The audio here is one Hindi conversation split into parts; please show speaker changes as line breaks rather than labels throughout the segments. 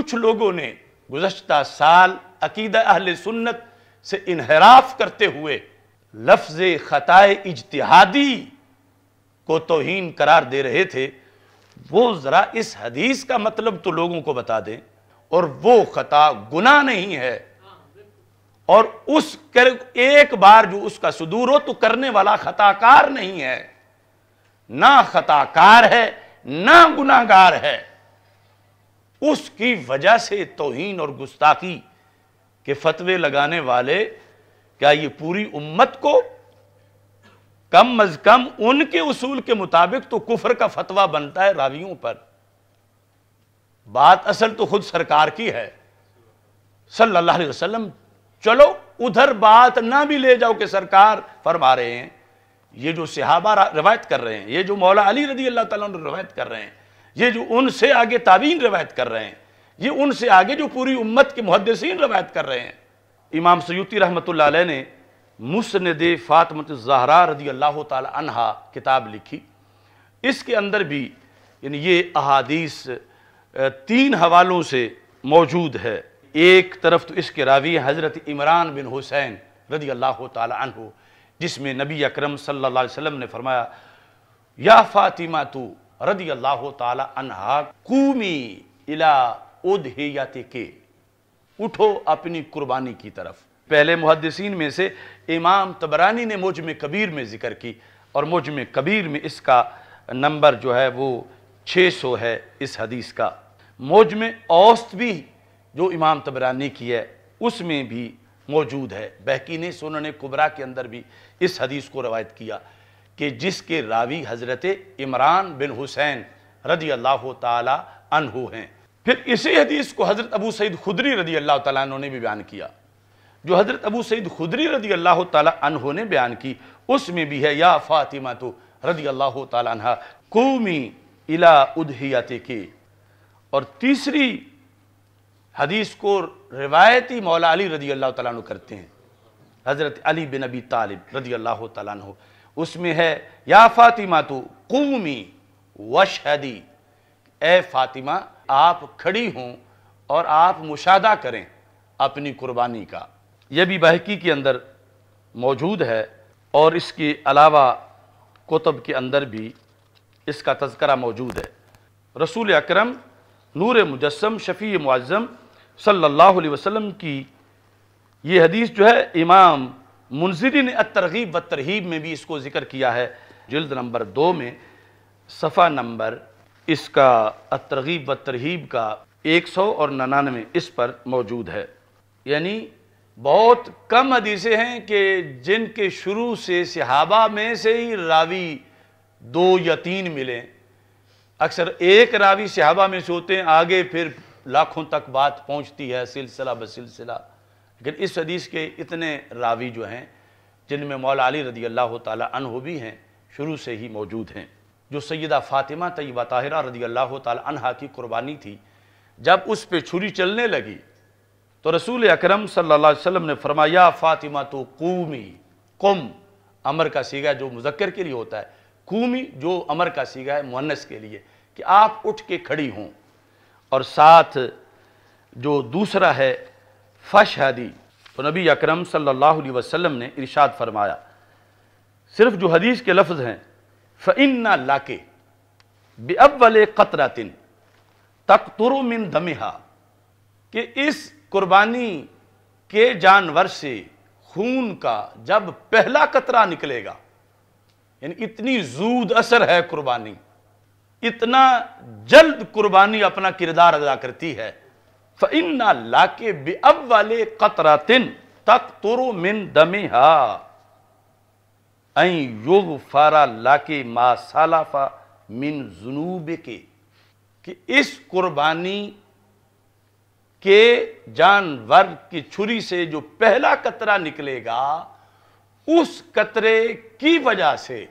कुछ लोगों ने गुजशत साल अकीद अहल सुन्नत से इनहराफ करते हुए लफ्ज खतए इजतहादी को तोहन करार दे रहे थे वो ज़रा इस हदीस का मतलब तो लोगों को बता दें और वो ख़ता गुना नहीं है और उस कर एक बार जो उसका सुदूर हो तो करने वाला खताकार नहीं है ना खताकार है ना गुनागार है उसकी वजह से तोहन और गुस्ताखी के फतवे लगाने वाले क्या ये पूरी उम्मत को कम अज कम उनके उसूल के मुताबिक तो कुफर का फतवा बनता है रावियों पर बात असल तो खुद सरकार की है सल्लल्लाहु अलैहि वसल्लम चलो उधर बात ना भी ले जाओ कि सरकार फरमा रहे हैं ये जो सिहाबा रवायत कर रहे हैं ये जो मौला अली रजी अल्लाह तवायत रिवायत कर रहे हैं ये जो उनसे आगे ताबीन रवायत कर रहे हैं ये उनसे आगे जो पूरी उम्मत के मुहदसिन रवायत कर रहे हैं इमाम सयूती रहमत ने मुसनद फ़ातमत जहरा रदी अल्लाह तहा किताब लिखी इसके अंदर भी यानी ये अहादीस तीन हवालों से मौजूद है एक तरफ तो इसके रावी हज़रत इमरान बिन हुसैन रदी अल्लाह हो जिसमें नबी अक्रम सल वसम ने फरमाया या फ़ातिमा तू रदी अल्लाह के उठो अपनी कुर्बानी की तरफ पहले मुहदसिन में से इमाम तबरानी ने मुझ में कबीर में जिक्र की और मुझ में कबीर में इसका नंबर जो है वो सौ है इस हदीस का मौज में औस्त भी जो इमाम तबरानी की है उसमें भी मौजूद है बहकी ने सोन कुबरा के अंदर भी इस हदीस को रवायत किया कि जिसके रावी हज़रत इमरान बिन हुसैन रदी अल्लाह तहु हैं फिर इसी हदीस को हज़रत अबू सईद खुदरी रदी अल्लाह तु ने भी बयान किया जो हज़रत अबू सईद खुदरी रदी अल्लाह तहु ने बयान की उसमें भी है या फ़ातिमा तो रदी अल्लाह तहा कौमी इला उदहियात के और तीसरी हदीस को रिवायती मौला अली रदी अल्लाह तु करते हैं हज़रत अली बिन अबी तालिब रदी अल्लाह तु उसमें है या फातिमा तो कूमी वशहदी ए फातिमा आप खड़ी हों और आप मुशादा करें अपनी कुर्बानी का यह भी बहकी के अंदर मौजूद है और इसके अलावा कुतब के अंदर भी इसका तस्करा मौजूद है रसूल अक्रम नूर मुजस्म शफ़ी मुआज़म सल्लल्लाहु अलैहि वसल्लम की ये हदीस जो है इमाम मुनजरी ने तरगीब व तरहीब में भी इसको ज़िक्र किया है जल्द नंबर दो में सफ़ा नंबर इसका तरगीब व तरहीब का एक सौ और ननानवे इस पर मौजूद है यानी बहुत कम हदीसें हैं कि जिनके शुरू से सहाबा में से ही रावी दो या तीन मिले अक्सर एक रावी सहाबा में से होते हैं आगे फिर लाखों तक बात पहुंचती है सिलसिला ब सिलसिला लेकिन इस हदीस के इतने रावी जो हैं जिनमें मौला अली रदी अल्लाह तह भी हैं शुरू से ही मौजूद हैं जो सैदा फ़ातिमा तयबा ताहिरा रदी अल्लाह तहा की कुर्बानी थी जब उस पर छुरी चलने लगी तो रसूल अक्रम सल्ला वसम ने फरमाया फ़ातिमा तो कूमी कुम अमर का सीगा जो मुजक्र के लिए होता है कूमी जो अमर का सीगा है मुनस के लिए कि आप उठ के खड़ी हों और साथ जो दूसरा है फशहदी तो नबी अकरम सल्लल्लाहु अलैहि वसल्लम ने इरशाद फरमाया सिर्फ जो हदीस के लफ्ज़ हैं फ़इन्ना लाके बे बेअवल क़तरातिन तकतुर मिन दमिहा कि इस कुर्बानी के जानवर से खून का जब पहला कतरा निकलेगा यानी इतनी जूद असर है कुर्बानी इतना जल्द कुर्बानी अपना किरदार अदा करती है फ़इन्ना लाके अब वाले कतरातिन तक तुरु मिन दमिहा युग फारा लाके मा सालाफा मिन जुनूब के कि इस कुर्बानी के जानवर की छुरी से जो पहला कतरा निकलेगा उस कतरे की वजह से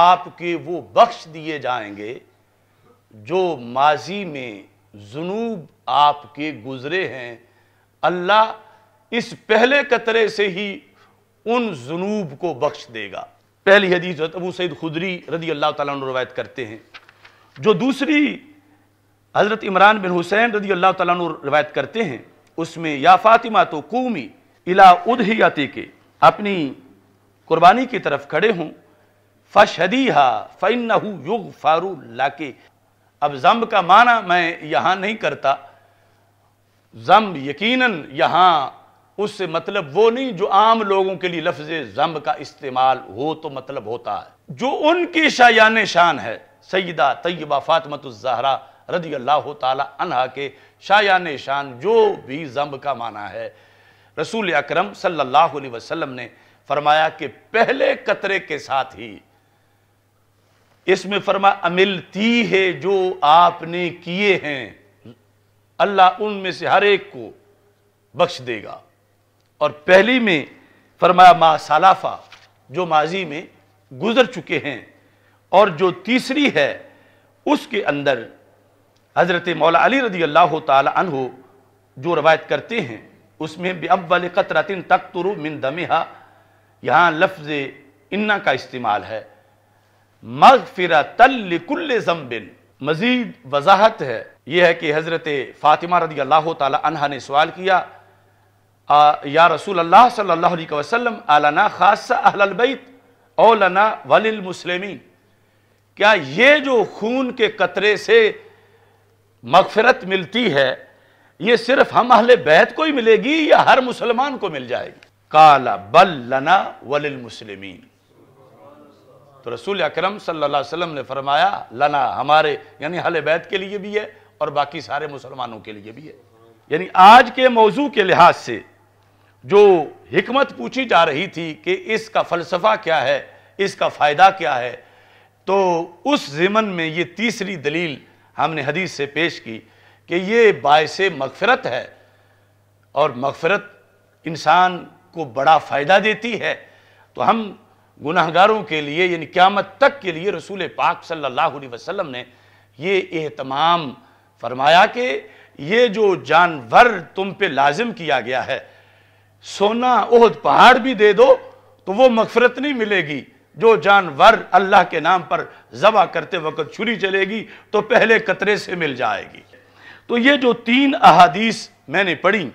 आपके वो बख्श दिए जाएंगे जो माजी में जुनूब आपके गुज़रे हैं अल्लाह इस पहले कतरे से ही उन जुनूब को बख्श देगा पहली हदीस अबू सईद खुदरी रदी अल्लाह तवायत करते हैं जो दूसरी हज़रत इमरान बिन हुसैन रदी अल्लाह तवायत करते हैं उसमें या फ़ातिमा तो कूमी इला उद ही उदहियाते के अपनी कुर्बानी की तरफ खड़े हों फशदी हा फ़ैन युग फारू लाके अब जम्ब का माना मैं यहां नहीं करता जम्ब यकीनन यहां उससे मतलब वो नहीं जो आम लोगों के लिए लफ्ज जम्ब का इस्तेमाल हो तो मतलब होता है जो उनकी शायान शान है सईदा तयबा फ़ातमतुलजहरा रदी अल्लाह तहा के शायान शान जो भी जम्ब का माना है रसूल अक्रम सल्ला वसलम ने फरमाया कि पहले कतरे के साथ ही इसमें फरमा अमिलती है जो आपने किए हैं अल्लाह उनमें से हर एक को बख्श देगा और पहली में फरमाया मा सलाफा जो माजी में गुजर चुके हैं और जो तीसरी है उसके अंदर हज़रत मौला अली रजी अल्लाह तहो जो रवायत करते हैं उसमें भी कतरा तिन तक तुरु मिन दमिहा यहाँ लफ्ज़ इन्ना का इस्तेमाल है मगफिरा तल्लिकुल्ल जम्बिन मजीद वजाहत है यह है कि हज़रत फ़ातिमा रदी अल्लाह तहा ने सवाल किया आ, या रसूल अल्लाह अलैहि वसल्लम आलाना खासा अहलबैत ओलना वलमसलमिन क्या ये जो खून के कतरे से मगफरत मिलती है ये सिर्फ हम अहल बैत को ही मिलेगी या हर मुसलमान को मिल जाएगी काला बल लना वलमसलमिन तो रसूल अक्रम सल्लल्लाहु ने फरमाया लना हमारे यानी हल बैत के लिए भी है और बाकी सारे मुसलमानों के लिए भी है यानी आज के मौजू के लिहाज से जो हमत पूछी जा रही थी कि इसका फ़लसफ़ा क्या है इसका फ़ायदा क्या है तो उस ज़मन में ये तीसरी दलील हमने हदीस से पेश की कि ये बायस मगफ़रत है और मगफ़रत इंसान को बड़ा फ़ायदा देती है तो हम गुनाहगारों के लिए यानी क़्यामत तक के लिए रसूल पाक सल्लल्लाहु अलैहि वसल्लम ने ये एहतमाम फरमाया कि ये जो जानवर तुम पे लाजिम किया गया है सोना ओहद पहाड़ भी दे दो तो वो मगफरत नहीं मिलेगी जो जानवर अल्लाह के नाम पर जबा करते वक्त छुरी चलेगी तो पहले कतरे से मिल जाएगी तो ये जो तीन अहादीस मैंने पढ़ी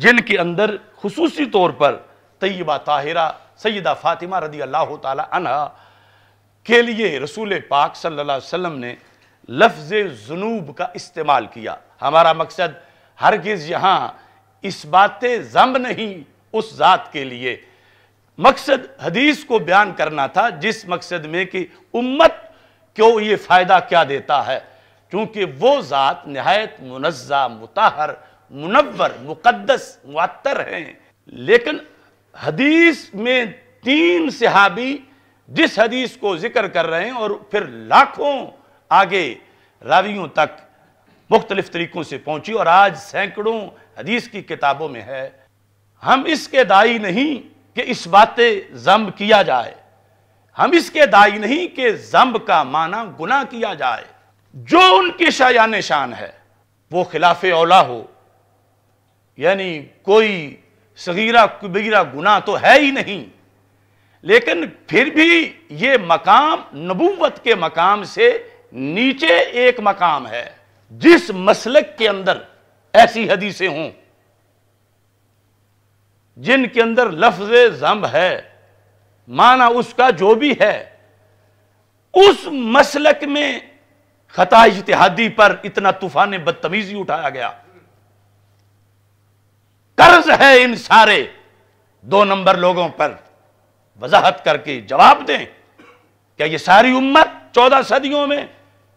जिनके अंदर खसूसी तौर पर तयबा ताहिरा सैदा फ़ातिमा रदी अल्लाह तह के लिए रसूल पाक सल्ला अलैहि ने लफ्ज़ जुनूब का इस्तेमाल किया हमारा मकसद हरगज यहाँ इस बात जम नहीं उस ज़ात के लिए मकसद हदीस को बयान करना था जिस मकसद में कि उम्मत क्यों ये फ़ायदा क्या देता है क्योंकि वो ज़ात नहायत मुनज़ा मुताहर मुनवर मुकदस मअतर हैं लेकिन हदीस में तीन सिहाबी जिस हदीस को जिक्र कर रहे हैं और फिर लाखों आगे रावियों तक मुख्तलिफ तरीक़ों से पहुंची और आज सैकड़ों हदीस की किताबों में है हम इसके दाई नहीं कि इस बातें जम्ब किया जाए हम इसके दाई नहीं कि जम्ब का माना गुना किया जाए जो उनकी शायान शान है वो खिलाफ औला हो यानी कोई सगीरा कुबीरा गुना तो है ही नहीं लेकिन फिर भी ये मकाम नबूवत के मकाम से नीचे एक मकाम है जिस मसलक के अंदर ऐसी हदीसें हों जिनके अंदर लफ्ज जम्ब है माना उसका जो भी है उस मसलक में खता इतिहादी पर इतना तूफान बदतमीजी उठाया गया है इन सारे दो नंबर लोगों पर वजाहत करके जवाब दें क्या ये सारी उम्मत चौदह सदियों में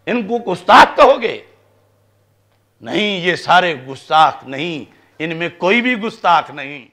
इनको गुस्ताख कहोगे नहीं ये सारे गुस्ताख नहीं इनमें कोई भी गुस्ताख नहीं